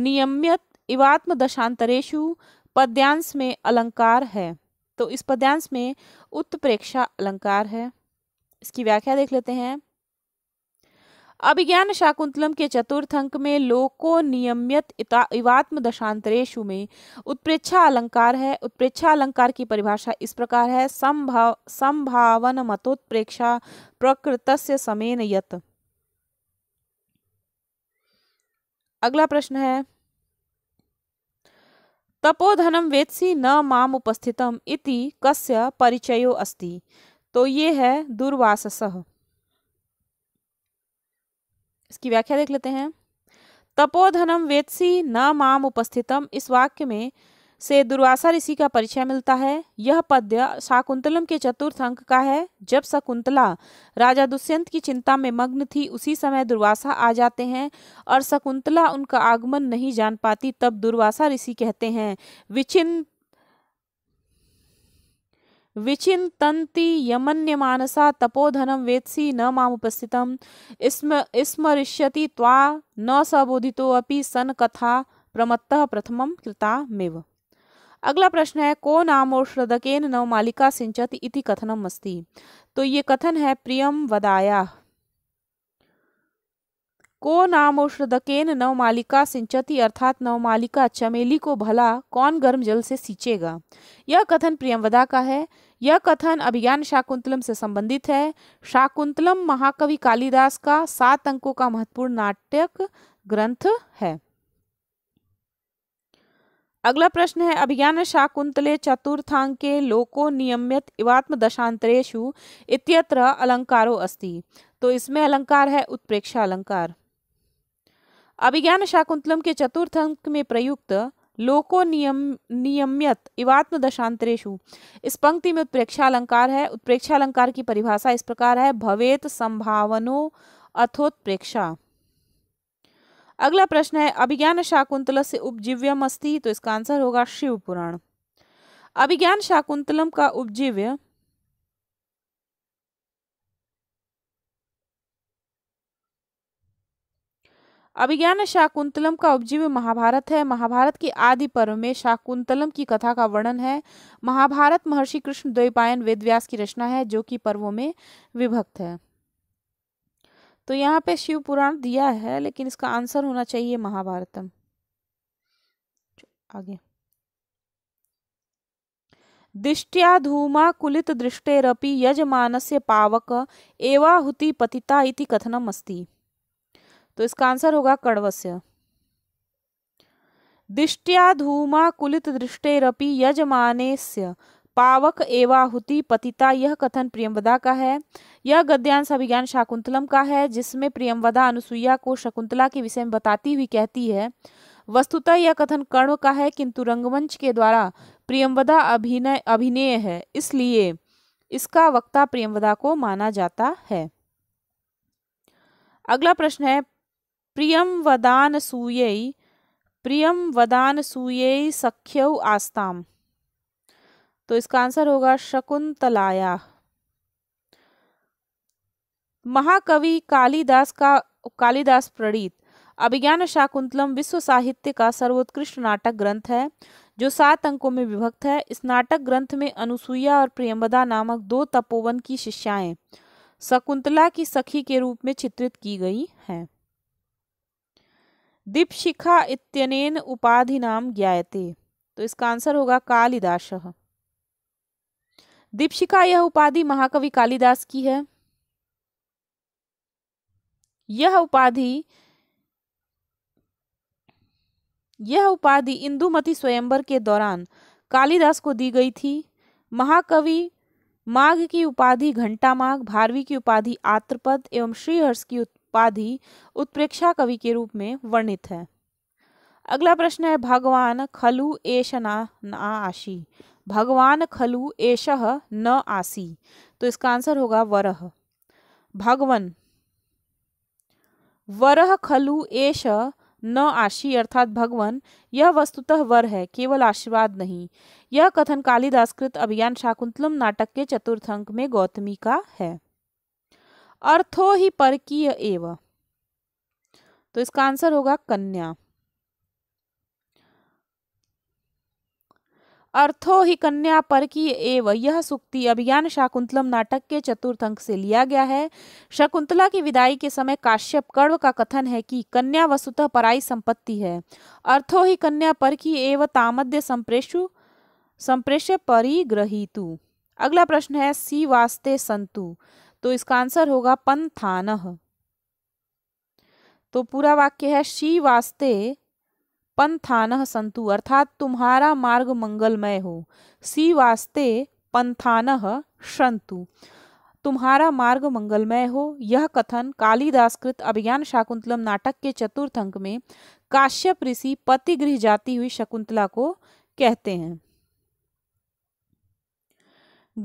नियमित इवात्म दशांतरेशु पद्यांश में अलंकार है तो इस पद्यांश में उत्प्रेक्षा अलंकार है इसकी व्याख्या देख लेते हैं अभिज्ञान शाकुंतलम के चतुर्थ अंक में लोको नियमित इवात्म दशांतरेशु में उत्प्रेक्षा अलंकार है उत्प्रेक्षा अलंकार की परिभाषा इस प्रकार है संभाव संभावन मतोत्प्रेक्षा प्रकृत समेन यत अगला प्रश्न है तपोधनम वेत्सी न माम उपस्थितम इति कस्य परिचयो अस्ति तो ये है दुर्वास इसकी व्याख्या देख लेते हैं तपोधनम वेत्सी न माम उपस्थितम इस वाक्य में से दुर्वासा ऋषि का परिचय मिलता है यह पद्य शाकुंतलम के चतुर्थ अंक का है जब शकुंतला राजा दुष्यंत की चिंता में मग्न थी उसी समय दुर्वासा आ जाते हैं और शकुंतला उनका आगमन नहीं जान पाती तब दुर्वासा ऋषि कहते हैं विचिन यमन्य मानसा तपोधनम वेत्सी न मामुपस्थितं स्म स्मरिष्यति त्वा न सबोधितोऽपि सन कथा प्रमत्तः कृता मेव अगला प्रश्न है को नाम और श्रदकेन मालिका सिंचत इति कथनम अस्ति तो ये कथन है प्रियम वदाया को नाम नव मालिका सिंचती अर्थात नव मालिका चमेली को भला कौन गर्म जल से सींचेगा यह कथन प्रियमवदा का है यह कथन अभिज्ञान शाकुंतलम से संबंधित है शाकुंतलम महाकवि कालिदास का सात अंकों का महत्वपूर्ण नाटक ग्रंथ है अगला प्रश्न है अभिज्ञान शाकुंतले चतुर्थांके लोको नियमित इवात्म दशांतरेशु इत्यत्र अलंकारो अस्ति तो इसमें अलंकार है उत्प्रेक्षा अलंकार अभिज्ञान शाकुंतलम के चतुर्थ अंक में प्रयुक्त लोको नियम नियमित इवात्म दशांतरेशु इस पंक्ति में उत्प्रेक्षा अलंकार है उत्प्रेक्षा अलंकार की परिभाषा इस प्रकार है भवेत संभावनो अथोत्प्रेक्षा अगला प्रश्न है अभिज्ञान शाकुंतला से उपजीव्यम मस्ती तो इसका आंसर होगा शिव पुराण अभिज्ञान शाकुंतलम का उपजीव्य अभिज्ञान शाकुंतलम का उपजीव्य महाभारत है महाभारत के आदि पर्व में शाकुंतलम की कथा का वर्णन है महाभारत महर्षि कृष्ण द्वैपायन वेदव्यास की रचना है जो कि पर्वों में विभक्त है तो यहाँ पे शिव पुराण दिया है लेकिन इसका आंसर होना चाहिए महाभारतम आगे दिष्ट्या धूमा कुलित दृष्टेरपि यजमानस्य पावक एवाहुति पतिता इति कथनम अस्ति तो इसका आंसर होगा कड़वस्य दिष्ट्या धूमा कुलित दृष्टेरपि यजमानस्य पावक एवाहुति पतिता यह कथन प्रियमवदा का है यह गद्यांश अभिज्ञान शाकुंतलम का है जिसमें प्रियमवदा अनुसुईया को शकुंतला के विषय में बताती हुई कहती है वस्तुतः यह कथन कर्ण का है किंतु रंगमंच के द्वारा प्रियमवदा अभिनय अभिनय है इसलिए इसका वक्ता प्रियमवदा को माना जाता है अगला प्रश्न है प्रियम वदान सूय प्रियम वदान सूय सख्यऊ आस्ताम तो इसका आंसर होगा शकुंतलाया महाकवि कालिदास का कालिदास प्रणीत अभिज्ञान शाकुंतलम विश्व साहित्य का सर्वोत्कृष्ट नाटक ग्रंथ है जो सात अंकों में विभक्त है इस नाटक ग्रंथ में अनुसुईया और प्रियम्बदा नामक दो तपोवन की शिष्याएं शकुंतला की सखी के रूप में चित्रित की गई हैं दीपशिखा इतने उपाधि नाम ज्ञायते तो इसका आंसर होगा कालिदास दीपशिका यह उपाधि महाकवि कालिदास की है यह उपाधि यह उपाधि इंदुमती स्वयंवर के दौरान कालिदास को दी गई थी महाकवि माघ की उपाधि घंटा माघ भारवी की उपाधि आत्रपद एवं श्रीहर्ष की उपाधि उत्प्रेक्षा कवि के रूप में वर्णित है अगला प्रश्न है भगवान खलु एशना आशी भगवान खलु एषः न आसी तो इसका आंसर होगा वरह भगवन वरह खलु एष न आशी अर्थात भगवान यह वस्तुतः वर है केवल आशीर्वाद नहीं यह कथन कालिदासकृत अभियान शाकुंतलम नाटक के चतुर्थ अंक में गौतमी का है अर्थो ही परकीय एव तो इसका आंसर होगा कन्या अर्थो ही कन्या पर की एव यह सुक्ति अभियान शाकुंतलम नाटक के चतुर्थ अंक से लिया गया है शकुंतला की विदाई के समय काश्यप कर्व का कथन है कि कन्या वसुतः पराई संपत्ति है अर्थो ही कन्या पर की एव तामद्य संप्रेषु संप्रेष्य परिग्रहितु अगला प्रश्न है सी वास्ते संतु तो इसका आंसर होगा पंथान तो पूरा वाक्य है शी वास्ते पंथान संतु अर्थात तुम्हारा मार्ग मंगलमय हो सी वास्ते पंथान संतु तुम्हारा मार्ग मंगलमय हो यह कथन कालिदासकृत अभियान शाकुंतलम नाटक के चतुर्थ अंक में काश्यप ऋषि पति गृह जाती हुई शकुंतला को कहते हैं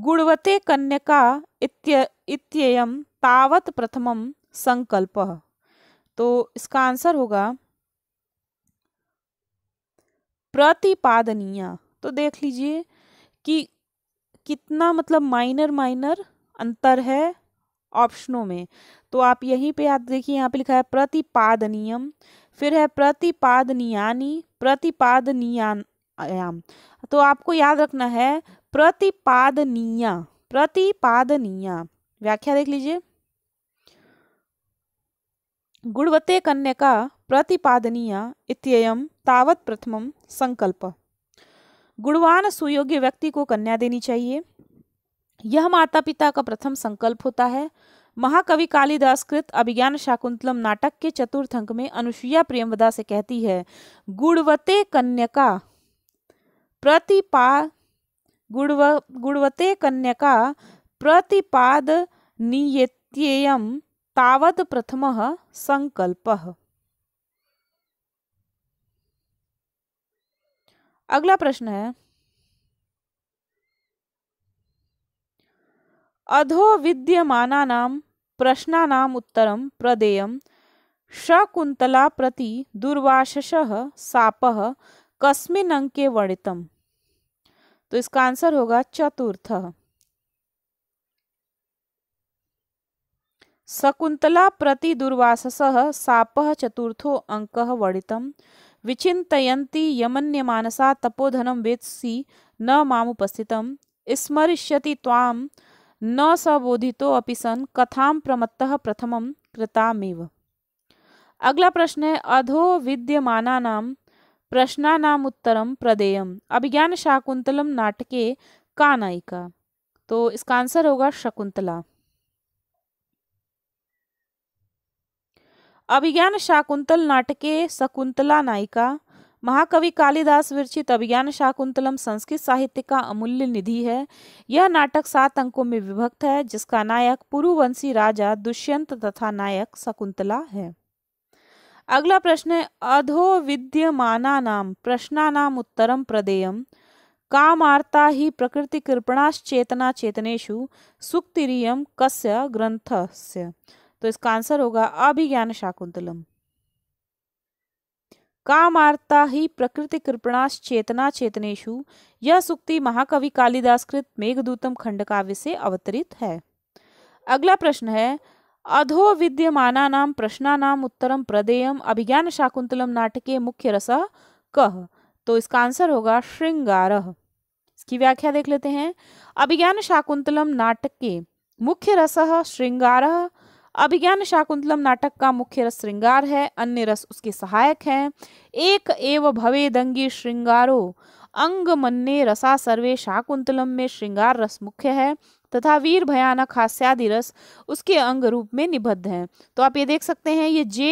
गुणवते कन्यका इत्य तावत प्रथमम संकल्प तो इसका आंसर होगा प्रतिपादनीय तो देख लीजिए कि कितना मतलब माइनर माइनर अंतर है ऑप्शनों में तो आप यहीं पे आप देखिए यहाँ पे लिखा है प्रतिपादनीयम फिर है प्रतिपादनियानी प्रतिपादनियाम तो आपको याद रखना है प्रतिपादनीय प्रतिपादनीय व्याख्या देख लीजिए गुणवत्ते कन्या का प्रतिपादनीय इत्ययम तावत प्रथमम संकल्प गुणवान सुयोग्य व्यक्ति को कन्या देनी चाहिए यह माता पिता का प्रथम संकल्प होता है महाकवि कालिदास कृत अभिज्ञान शाकुंतलम नाटक के चतुर्थ अंक में अनुसुईया प्रेमवदा से कहती है गुणवते का प्रतिपा गुणव गुणवते का प्रतिपाद नियत्येयम तावत प्रथम संकल्प अगला प्रश्न है अधो विद्यमानानां प्रश्नानाम् उत्तरं प्रदेयं शकुंतला प्रति दुर्वाशसः साप कस्मिन अंके वर्णितम तो इसका आंसर होगा चतुर्थ शकुंतला प्रति दुर्वासस साप चतुर्थो अंक वर्णितम विचितयती यमन्यमानसा तपोधनं वेत्सी न मामुपस्थित स्मरिष्यति ताम न स बोधितोऽपि सन् कथां प्रमत्तः प्रथमं कृतामेव अगला प्रश्न है अधो विद्यमानानां प्रश्नानाम उत्तरम प्रदेयम अभिज्ञान शाकुंतलम नाटके का नायिका तो इसका आंसर होगा शकुंतला अभिज्ञान शाकुंतल नाटके शकुंतला नायिका महाकवि कालिदास विरचित अभिज्ञान शाकुंतलम संस्कृत साहित्य का अमूल्य निधि है यह नाटक सात अंकों में विभक्त है जिसका नायक पुरुवंशी राजा दुष्यंत तथा नायक शकुंतला है अगला प्रश्न है अधो विद्यमाना नाम प्रश्नानाम उत्तरम प्रदेयम कामार्ता ही प्रकृति कृपणाश्चेतना चेतनेशु सुक्तिरियम कस्य ग्रंथस्य तो इसका आंसर होगा अभिज्ञान शाकुंतलम कामार्ता ही प्रकृति कृपणाश चेतना चेतनेशु यह सुक्ति महाकवि कालिदास कृत मेघदूतम खंड काव्य से अवतरित है अगला प्रश्न है अधो विद्यमाना नाम प्रश्नानाम उत्तरम प्रदेयम अभिज्ञान शाकुंतलम नाटके मुख्य रस कह तो इसका आंसर होगा श्रृंगार इसकी व्याख्या देख लेते हैं अभिज्ञान शाकुंतलम नाटक के मुख्य रस श्रृंगार अभिज्ञान शाकुंतलम नाटक का मुख्य रस श्रृंगार है अन्य रस उसके सहायक हैं एक एव दंगी श्रृंगारो अंग मन्ने रसा सर्वे शाकुंतलम में श्रृंगार रस मुख्य है तथा वीर भयानक हास्यादि रस उसके अंग रूप में निबद्ध हैं तो आप ये देख सकते हैं ये J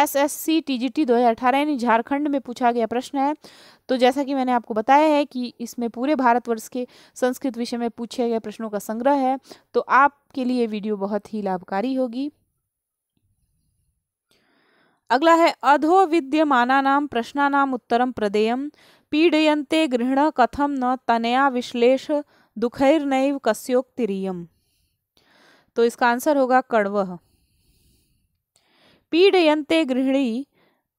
S S C T G T दो हज़ार अठारह यानी झारखंड में पूछा गया प्रश्न है तो जैसा कि मैंने आपको बताया है कि इसमें पूरे भारतवर्ष के संस्कृत विषय में पूछे गए प्रश्नों का संग्रह है तो आपके लिए वीडियो बहुत ही लाभकारी होगी अगला है अधो विद्यमानानाम प्रश्नानाम उत्तरम प्रदेयम पीड़यंते गृहण कथम न तनया विश्लेष दुखैर्नैव कस्योक्तिरियम तो इसका आंसर होगा कड़वह पीडयन्ते गृहिणी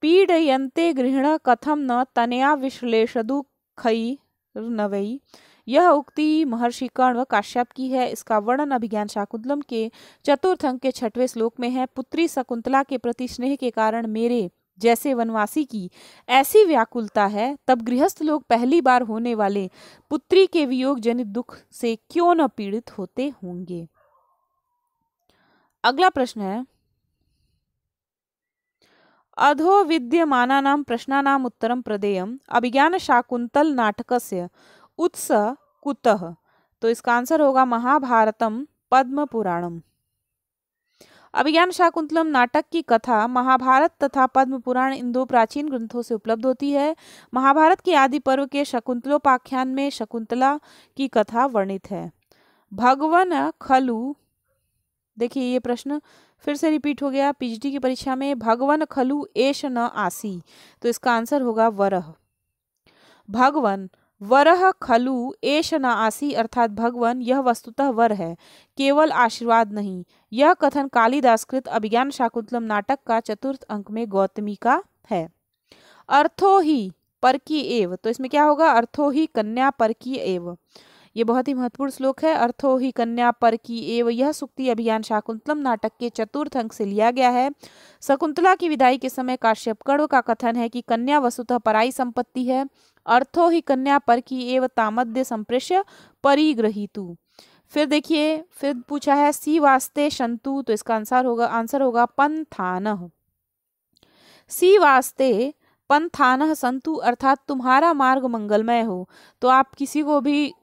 पीडयन्ते गृहण कथम न तनया विश्लेषदु खई यह उक्ति महर्षि कर्ण व काश्यप की है इसका वर्णन अभिज्ञान शाकुंतलम के चतुर्थ अंक के छठवें श्लोक में है पुत्री शकुंतला के प्रति स्नेह के कारण मेरे जैसे वनवासी की ऐसी व्याकुलता है तब गृहस्थ लोग पहली बार होने वाले पुत्री के वियोग जनित दुख से क्यों न पीड़ित होते होंगे अगला प्रश्न है अधो विद्यमानानां प्रश्नानाम् उत्तरं प्रदेयम् अभिज्ञानशाकुन्तल नाटकस्य उत्स कुतः तो इसका आंसर होगा महाभारतम पद्म पुराणम अभिज्ञान शाकुंतलम नाटक की कथा महाभारत तथा पद्म पुराण इन दो प्राचीन ग्रंथों से उपलब्ध होती है महाभारत के आदि पर्व के शकुंतलोपाख्यान में शकुंतला की कथा वर्णित है भगवन खलु देखिए ये प्रश्न फिर से रिपीट हो गया पीएचडी की परीक्षा में भगवन खलु एश न आसी तो इसका आंसर होगा वरह भगवन वरह खलु एश न आसी अर्थात भगवान यह वस्तुतः वर है केवल आशीर्वाद नहीं यह कथन कालिदासकृत अभिज्ञान शाकुंतलम नाटक का चतुर्थ अंक में गौतमी का है अर्थो ही पर की एव तो इसमें क्या होगा अर्थो ही कन्या पर की एव ये बहुत ही महत्वपूर्ण श्लोक है अर्थो ही कन्या पर की एव यह सुक्ति अभियान शाकुंतलम नाटक के चतुर्थ अंक से लिया गया है शकुंतला की विदाई के समय काश्यप कर्ण का कथन है कि कन्या वसुतः पराई संपत्ति है अर्थो ही कन्या पर की एव तामद्य संप्रेष्य परिग्रहितु फिर देखिए फिर पूछा है सी वास्ते शंतु तो इसका आंसर होगा आंसर होगा पंथान सी वास्ते पंथान संतु अर्थात तुम्हारा मार्ग मंगलमय हो तो आप किसी को भी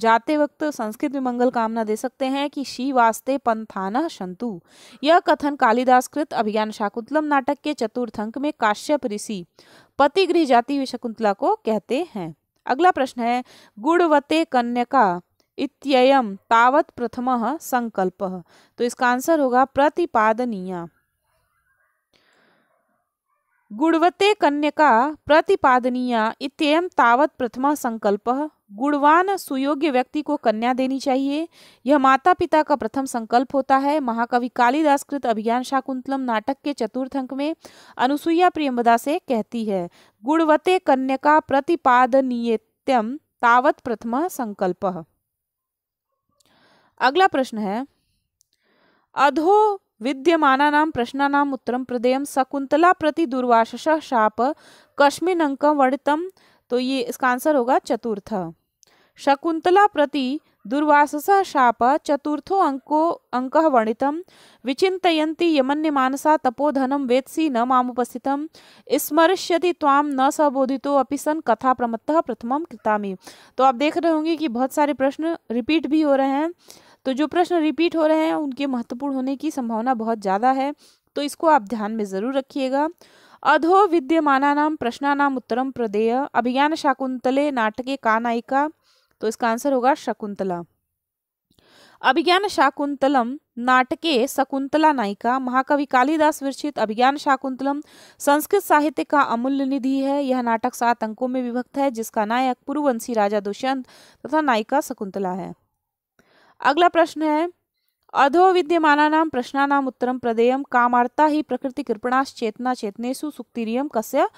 जाते वक्त संस्कृत में मंगल कामना दे सकते हैं कि शी वास्ते पंथान शंतु यह कथन कालिदास कृत अभियान शाकुंतलम नाटक के चतुर्थ अंक में काश्यप ऋषि पति गृह जाति हुई शकुंतला को कहते हैं अगला प्रश्न है गुणवते कन्या इत्ययम तावत प्रथम संकल्प तो इसका आंसर होगा प्रतिपादनीय गुणवते का प्रतिपादनीय इत्ययम तावत प्रथम संकल्प गुणवान सुयोग्य व्यक्ति को कन्या देनी चाहिए यह माता पिता का प्रथम संकल्प होता है महाकवि कालिदास कृत अभियान शाकुंतलम नाटक के चतुर्थ अंक में अनुसुईया प्रियमदा से कहती है गुणवते कन्या का प्रतिपादनीयत्यम तावत प्रथम संकल्प अगला प्रश्न है अधो विद्यमानानां नाम उत्तरं प्रदेयं शकुन्तला प्रति दुर्वाशः शाप कस्मिन् अङ्कं वर्णितं तो ये इसका आंसर होगा चतुर्थ शकुंतला प्रति दुर्वास शाप चतुर्थो अंको अंक वर्णित विचितयती यमन्य मानसा तपोधनम वेत्सी न मामुपस्थित स्मरष्यति ताम न सबोधितो अपि सन कथा प्रमत्त प्रथम कृता तो आप देख रहे होंगे कि बहुत सारे प्रश्न रिपीट भी हो रहे हैं तो जो प्रश्न रिपीट हो रहे हैं उनके महत्वपूर्ण होने की संभावना बहुत ज़्यादा है तो इसको आप ध्यान में ज़रूर रखिएगा अधो विद्यमानानां प्रश्नानाम उत्तरम प्रदेय अभियान शाकुंतले नाटके का नायिका तो इसका आंसर होगा शकुंतला अभिज्ञान शाकुंतलम नाटके शकुंतला नायिका महाकवि कालिदास विरचित अभिज्ञान शाकुंतलम संस्कृत साहित्य का अमूल्य निधि है यह नाटक सात अंकों में विभक्त है जिसका नायक पूर्ववंशी राजा दुष्यंत तथा नायिका शकुंतला है अगला प्रश्न है अधो विद्यमानानां प्रश्नानाम् उत्तर प्रदेयं कामार्ता ही प्रकृति कृपणाश्चेतना चेतनेशु सुक्तिरियम कस्य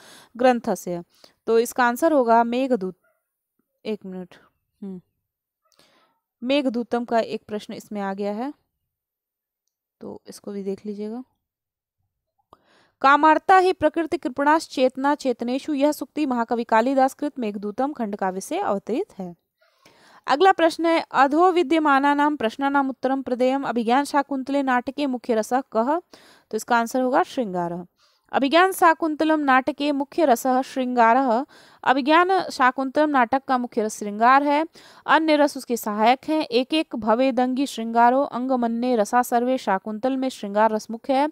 से तो इसका आंसर होगा मेघदूत एक मिनट हम्म। मेघदूतम का एक प्रश्न इसमें आ गया है तो इसको भी देख लीजिएगा कामार्ता ही प्रकृति कृपणाश्चेतना चेतनेशु यह सुक्ति महाकवि कालिदास कृत मेघदूतम खंड काव्य से अवतरित है अगला प्रश्न है अधो विद्यमानानाम प्रश्नानाम उत्तरम प्रदेयम अभिज्ञान शाकुंतले नाटके मुख्य रस कह तो इसका आंसर होगा श्रृंगार अभिज्ञान शाकुंतलम नाटके मुख्य रस श्रृंगार अभिज्ञान शाकुंतलम नाटक का मुख्य रस श्रृंगार है अन्य रस उसके सहायक हैं एक एक भवे दंगी श्रृंगारो मन्ने रसा सर्वे शाकुंतल में श्रृंगार रस मुख्य है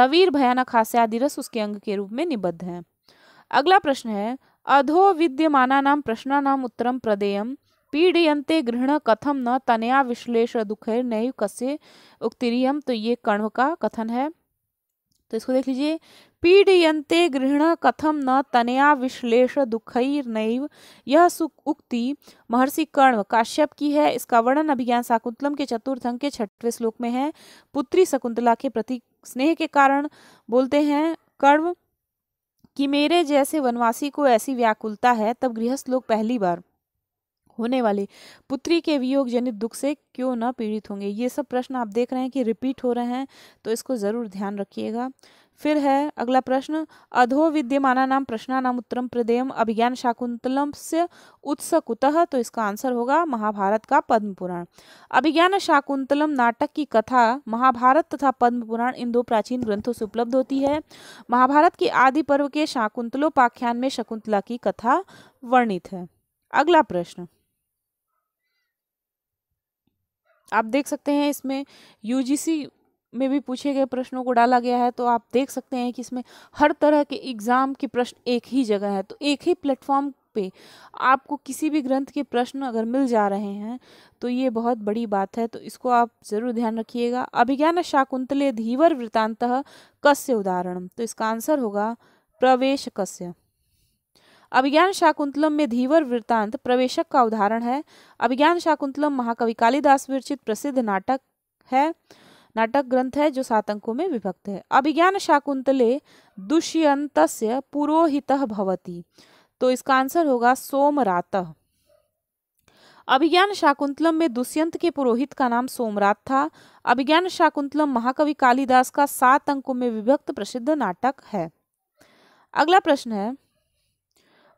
तवीर भयानक आदि रस उसके अंग के रूप में निबद्ध हैं अगला प्रश्न है अधो विद्यमानानाम प्रश्नानाम उत्तरम प्रदेयम पीड़यंते गृहण कथम न तनया विश्लेष दुख नैव कसे उक्तिरियम तो ये कर्ण का कथन है तो इसको देख लीजिए पीड़यंते गृहण कथम न तनया विश्लेष दुखैर नैव यह उक्ति महर्षि कर्ण काश्यप की है इसका वर्णन अभिज्ञान शाकुंतलम के चतुर्थ अंक के छठवें श्लोक में है पुत्री शकुंतला के प्रति स्नेह के कारण बोलते हैं कर्ण कि मेरे जैसे वनवासी को ऐसी व्याकुलता है तब गृहस्थ लोग पहली बार होने वाले पुत्री के वियोग जनित दुख से क्यों ना पीड़ित होंगे ये सब प्रश्न आप देख रहे हैं कि रिपीट हो रहे हैं तो इसको ज़रूर ध्यान रखिएगा फिर है अगला प्रश्न अधो विद्यमाना नाम प्रश्नानाम उत्तरम प्रदेयम अभिज्ञान शाकुंतलम से उत्स कुतः तो इसका आंसर होगा महाभारत का पद्म पुराण अभिज्ञान शाकुंतलम नाटक की कथा महाभारत तथा पद्म पुराण इन दो प्राचीन ग्रंथों से उपलब्ध होती है महाभारत की आदि पर्व के शाकुंतलोपाख्यान में शकुंतला की कथा वर्णित है अगला प्रश्न आप देख सकते हैं इसमें यू में भी पूछे गए प्रश्नों को डाला गया है तो आप देख सकते हैं कि इसमें हर तरह के एग्ज़ाम के प्रश्न एक ही जगह है तो एक ही प्लेटफॉर्म पे आपको किसी भी ग्रंथ के प्रश्न अगर मिल जा रहे हैं तो ये बहुत बड़ी बात है तो इसको आप ज़रूर ध्यान रखिएगा अभिज्ञान शाकुंतले धीवर वृतांत कस्य उदाहरण तो इसका आंसर होगा प्रवेश कस्य अभिज्ञान शाकुंतलम में धीवर वृत्तांत प्रवेशक का उदाहरण है अभिज्ञान शाकुंतलम महाकवि कालिदास विरचित प्रसिद्ध नाटक है नाटक ग्रंथ है जो सात अंकों में विभक्त है अभिज्ञान शाकुंतले दुष्यंत पुरोहित भवती तो इसका आंसर होगा सोमरात अभिज्ञान शाकुंतलम में दुष्यंत के पुरोहित का नाम सोमरात था अभिज्ञान शाकुंतलम महाकवि कालिदास का सात अंकों में विभक्त प्रसिद्ध नाटक है अगला प्रश्न है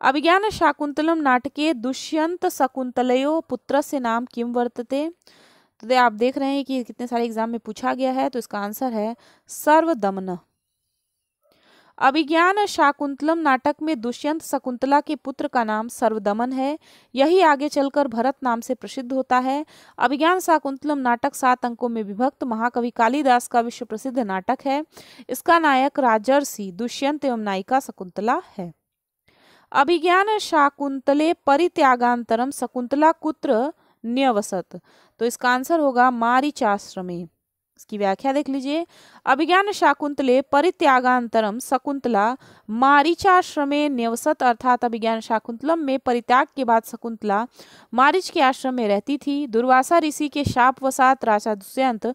अभिज्ञान शाकुंतलम नाटके दुष्यंत शकुंतलो पुत्र से नाम किम वर्तते तो दे आप देख रहे हैं कि कितने सारे एग्जाम में पूछा गया है तो इसका आंसर है सर्वदमन अभिज्ञान शाकुंतलम नाटक में दुष्यंत शकुंतला के पुत्र का नाम सर्वदमन है यही आगे चलकर भरत नाम से प्रसिद्ध होता है अभिज्ञान शाकुंतलम नाटक सात अंकों में विभक्त महाकवि कालिदास का विश्व प्रसिद्ध नाटक है इसका नायक राजर्षि दुष्यंत एवं नायिका शकुंतला है अभिज्ञान शाकुंतले परित्यागांतरम शकुंतला कुत्र न्यवसत तो इसका आंसर होगा मारिचाश्र इसकी व्याख्या देख लीजिए अभिज्ञान शाकुंतले परित्यागान्तरम शकुंतला मारिचाश्रमे न्यवसत अर्थात अभिज्ञान शाकुंतलम में परित्याग के बाद शकुंतला मारिच के आश्रम में रहती थी दुर्वासा ऋषि के शाप वसात राजा दुष्यंत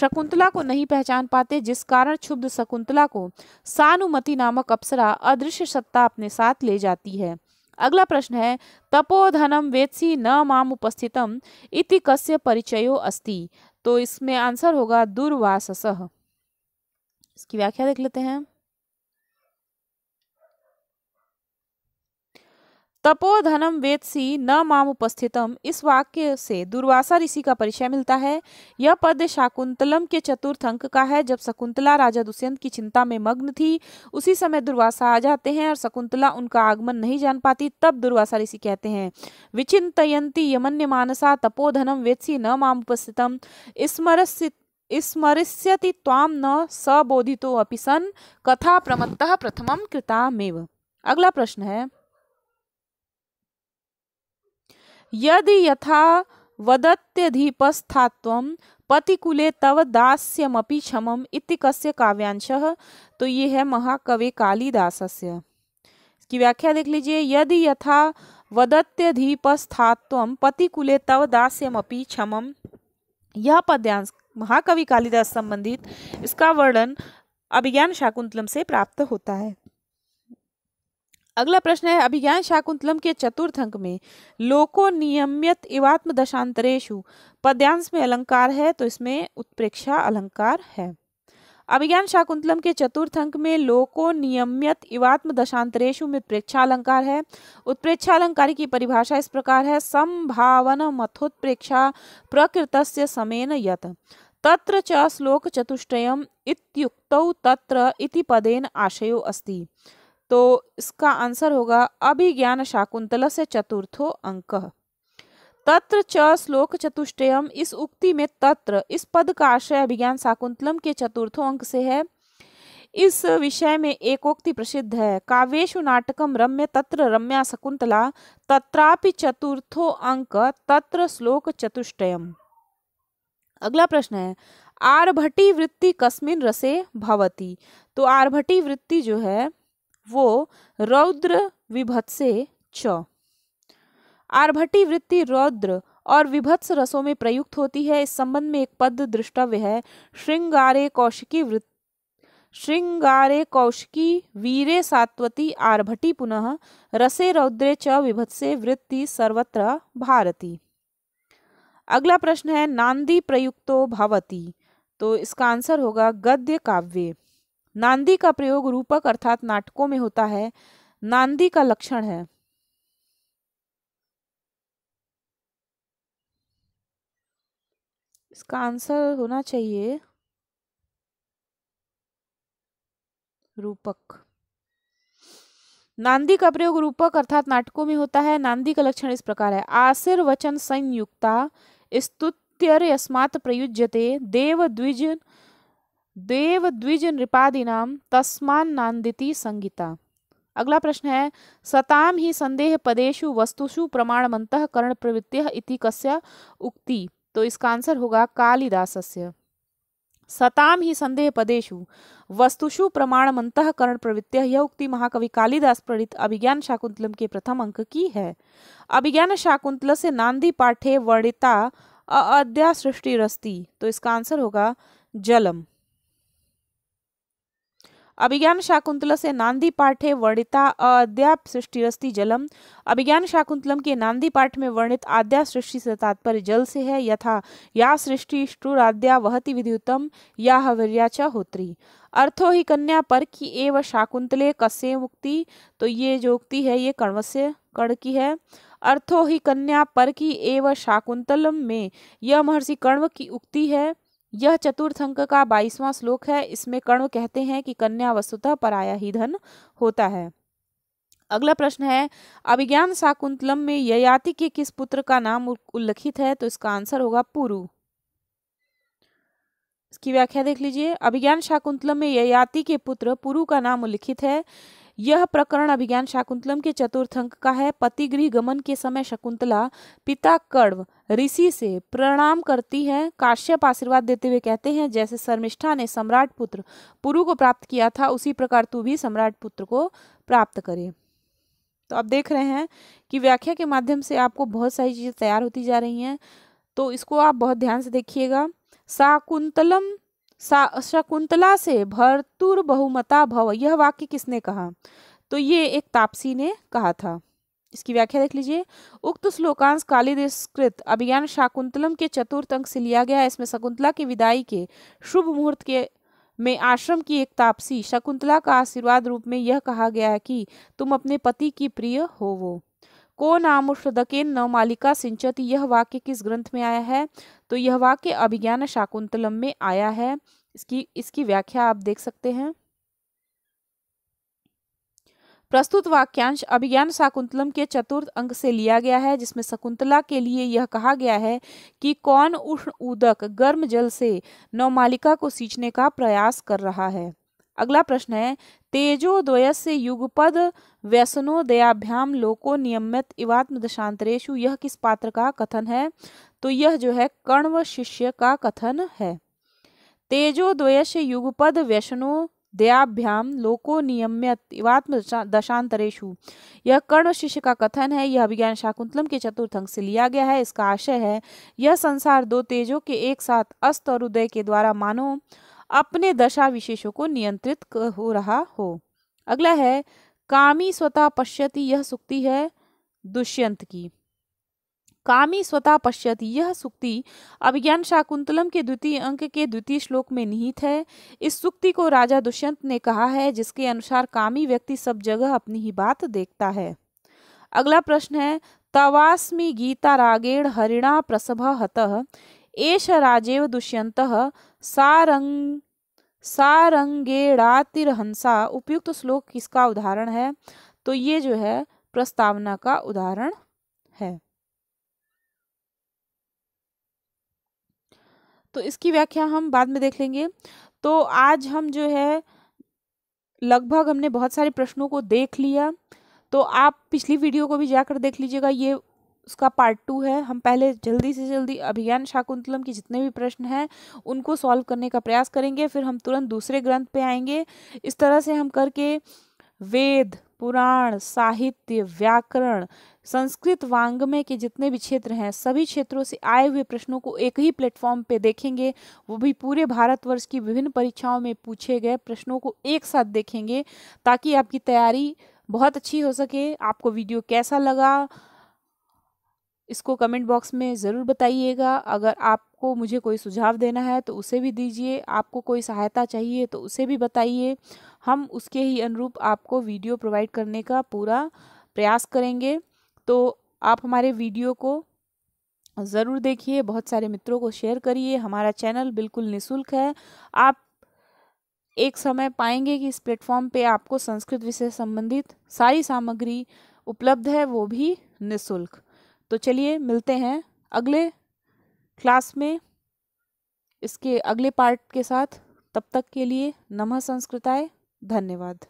शकुंतला को नहीं पहचान पाते जिस कारण क्षुब्ध शकुंतला को सानुमति नामक अप्सरा अदृश्य सत्ता अपने साथ ले जाती है अगला प्रश्न है तपोधनम वेत्सी न माम उपस्थितम इति कस्य परिचयो अस्ति तो इसमें आंसर होगा दुर्वास इसकी व्याख्या देख लेते हैं तपोधनम वेदसी न माम उपस्थितम इस वाक्य से दुर्वासा ऋषि का परिचय मिलता है यह पद शाकुंतलम के चतुर्थ अंक का है जब शकुंतला राजा दुष्यंत की चिंता में मग्न थी उसी समय दुर्वासा आ जाते हैं और शकुंतला उनका आगमन नहीं जान पाती तब दुर्वासा ऋषि कहते हैं विचिंतयंती यमन्य मानसा तपोधनम वेदसी न माम उपस्थितम स्मरसित स्मरिष्यति ताम न सबोधितो सन कथा प्रमत्तः प्रथमम कृतामेव अगला प्रश्न है यदि यथा वदत्यधिपस्था पतिकुले तव दास्यमपि क्षमम इति कस्य काव्यांश तो ये है महाकवि कालिदास की व्याख्या देख लीजिए यदि यथा वदत्यधिपस्था पतिकुले तव दास्यमपि क्षमम यह पद्यांश महाकवि कालिदास संबंधित इसका वर्णन अभिज्ञान शाकुंतलम से प्राप्त होता है अगला प्रश्न है अभिज्ञान शाकुंतलम के चतुर्थ अंक में लोको नियमित इवात्म दशांतरेशु पद्यांश में अलंकार है तो इसमें उत्प्रेक्षा अलंकार है अभिज्ञान शाकुंतलम के चतुर्थ अंक में लोको नियमित इवात्म दशांतरेशु में उत्प्रेक्षा अलंकार है उत्प्रेक्षा अलंकार की परिभाषा इस प्रकार है संभावन मथोत्प्रेक्षा से समेन यत तत्र च श्लोक चतुष्टयम इत्युक्तौ तत्र इति पदेन आशयो अस्ति तो इसका आंसर होगा अभिज्ञान शाकुंतल से चतुर्थो अंक तत्र च श्लोक चतुष्टयम इस उक्ति में तत्र इस पद का आश्रय अभिज्ञान शाकुंतलम के चतुर्थों अंक से है इस विषय में एकोक्ति प्रसिद्ध है काव्येशु नाटकम रम्य तत्र रम्या शकुंतला तत्रापि चतुर्थो अंक तत्र श्लोक चतुष्टयम अगला प्रश्न है आरभटी वृत्ति कस्मिन रसे भवती तो आरभटी वृत्ति जो है वो रौद्र विभत्से च आरभटी वृत्ति रौद्र और विभत्स रसों में प्रयुक्त होती है इस संबंध में एक पद दृष्टव्य है श्रृंगारे कौशिकी वृत्ति श्रृंगारे कौशिकी वीरे सात्वती आरभटी पुनः रसे रौद्रे च विभत्से वृत्ति सर्वत्र भारती अगला प्रश्न है नांदी प्रयुक्तो भवती तो इसका आंसर होगा गद्य काव्य नांदी का प्रयोग रूपक अर्थात नाटकों में होता है नांदी का लक्षण है इसका आंसर होना चाहिए रूपक नांदी का प्रयोग रूपक अर्थात नाटकों में होता है नांदी का लक्षण इस प्रकार है आशीर्वचन वचन संयुक्ता स्तुत्यस्मात् प्रयुज्यते देव द्विज देव द्विज नृपादिनाम तस्मान नांदिति संगीता अगला प्रश्न है सताम ही संदेह पदेशु वस्तुषु प्रमाणमत कर्ण इति कस्य उक्ति तो इसका आंसर होगा कालिदास सताम ही संदेह पदेशु वस्तुषु प्रमाणमत कर्ण प्रवृत्त यह उक्ति महाकवि कालिदास प्रणित अभिज्ञान शाकुंतलम के प्रथम अंक की है अभिज्ञान शाकुंतल से नांदी पाठे वर्णिता अद्या सृष्टि रस्ती तो इसका आंसर होगा जलम अभिज्ञान शाकुंतल से नांदी पाठे वर्णिता अद्याप सृष्टिरस्ति जलम अभिज्ञान शाकुंतलम के नांदी पाठ में वर्णित आद्या सृष्टि से तात्पर्य जल से है यथा या सृष्टि आद्या वहति विद्युतम या हवर्या च होत्री अर्थो ही कन्या पर की एव शाकुंतले कसे उक्ति तो ये जो उक्ति है ये से कण की है अर्थो ही कन्या पर की एव शाकुंतलम में यह महर्षि कण्व की उक्ति है यह चतुर्थ अंक का बाईसवां श्लोक है इसमें कर्ण कहते हैं कि कन्या वस्तुतः पराया ही धन होता है अगला प्रश्न है अभिज्ञान शाकुंतलम में ययाति के किस पुत्र का नाम उल्लिखित है तो इसका आंसर होगा पुरु इसकी व्याख्या देख लीजिए अभिज्ञान शाकुंतलम में ययाति के पुत्र पुरु का नाम उल्लिखित है यह प्रकरण अभिज्ञान शाकुंतलम के चतुर्थ अंक का है पति गृह गमन के समय शकुंतला पिता कड़व ऋषि से प्रणाम करती है काश्यप आशीर्वाद देते हुए कहते हैं जैसे शर्मिष्ठा ने सम्राट पुत्र पुरु को प्राप्त किया था उसी प्रकार तू भी सम्राट पुत्र को प्राप्त करे तो आप देख रहे हैं कि व्याख्या के माध्यम से आपको बहुत सारी चीज़ें तैयार होती जा रही हैं तो इसको आप बहुत ध्यान से देखिएगा शाकुंतलम सा शकुंतला से भरतुर बहुमता भव यह वाक्य किसने कहा तो ये एक तापसी ने कहा था इसकी व्याख्या देख लीजिए उक्त श्लोकांश कालिदासकृत अभियान शाकुंतलम के चतुर्थ अंक से लिया गया है इसमें शकुंतला की विदाई के शुभ मुहूर्त के में आश्रम की एक तापसी शकुंतला का आशीर्वाद रूप में यह कहा गया है कि तुम अपने पति की प्रिय हो वो को नाम श्रदकेन मालिका सिंचत यह वाक्य किस ग्रंथ में आया है तो यह वाक्य अभिज्ञान शाकुंतलम में आया है इसकी इसकी व्याख्या आप देख सकते हैं प्रस्तुत वाक्यांश अभिज्ञान शाकुंतलम के चतुर्थ अंग से लिया गया है जिसमें शकुंतला के लिए यह कहा गया है कि कौन उष्ण उदक गर्म जल से नवमालिका को सींचने का प्रयास कर रहा है अगला प्रश्न है तेजो द्वयस्य युगपद व्यसनो दयाभ्याम लोको नियमित इवात्म दशांतरेशु यह किस पात्र का कथन है तो यह जो है कण्व शिष्य का कथन है तेजो द्वयस्य युगपद व्यसनो दयाभ्याम लोको नियम्यत इवात्म दशांतरेशु यह कर्ण शिष्य का कथन है यह अभिज्ञान शाकुंतलम के चतुर्थ अंक से लिया गया है इसका आशय है यह संसार दो तेजों के एक साथ अस्त और उदय के द्वारा मानो अपने दशा विशेषों को नियंत्रित हो रहा हो अगला है कामी स्वतः पश्यति यह सुक्ति है दुष्यंत की कामी स्वतः पश्यति यह सुक्ति अभिज्ञान शाकुंतलम के द्वितीय अंक के द्वितीय श्लोक में निहित है इस सुक्ति को राजा दुष्यंत ने कहा है जिसके अनुसार कामी व्यक्ति सब जगह अपनी ही बात देखता है अगला प्रश्न है तवास्मी गीता रागेण हरिणा प्रसभ हत एष राजेव दुष्यंत सारंग सारंगेड़ातिरहंसा उपयुक्त श्लोक किसका उदाहरण है तो ये जो है प्रस्तावना का उदाहरण है तो इसकी व्याख्या हम बाद में देख लेंगे तो आज हम जो है लगभग हमने बहुत सारे प्रश्नों को देख लिया तो आप पिछली वीडियो को भी जाकर देख लीजिएगा ये उसका पार्ट टू है हम पहले जल्दी से जल्दी अभियान शाकुंतलम के जितने भी प्रश्न हैं उनको सॉल्व करने का प्रयास करेंगे फिर हम तुरंत दूसरे ग्रंथ पे आएंगे इस तरह से हम करके वेद पुराण साहित्य व्याकरण संस्कृत वांग्मय के जितने भी क्षेत्र हैं सभी क्षेत्रों से आए हुए प्रश्नों को एक ही प्लेटफॉर्म पे देखेंगे वो भी पूरे भारतवर्ष की विभिन्न परीक्षाओं में पूछे गए प्रश्नों को एक साथ देखेंगे ताकि आपकी तैयारी बहुत अच्छी हो सके आपको वीडियो कैसा लगा इसको कमेंट बॉक्स में ज़रूर बताइएगा अगर आपको मुझे कोई सुझाव देना है तो उसे भी दीजिए आपको कोई सहायता चाहिए तो उसे भी बताइए हम उसके ही अनुरूप आपको वीडियो प्रोवाइड करने का पूरा प्रयास करेंगे तो आप हमारे वीडियो को ज़रूर देखिए बहुत सारे मित्रों को शेयर करिए हमारा चैनल बिल्कुल निःशुल्क है आप एक समय पाएंगे कि इस प्लेटफॉर्म पे आपको संस्कृत विषय संबंधित सारी सामग्री उपलब्ध है वो भी निःशुल्क तो चलिए मिलते हैं अगले क्लास में इसके अगले पार्ट के साथ तब तक के लिए नमः संस्कृताय धन्यवाद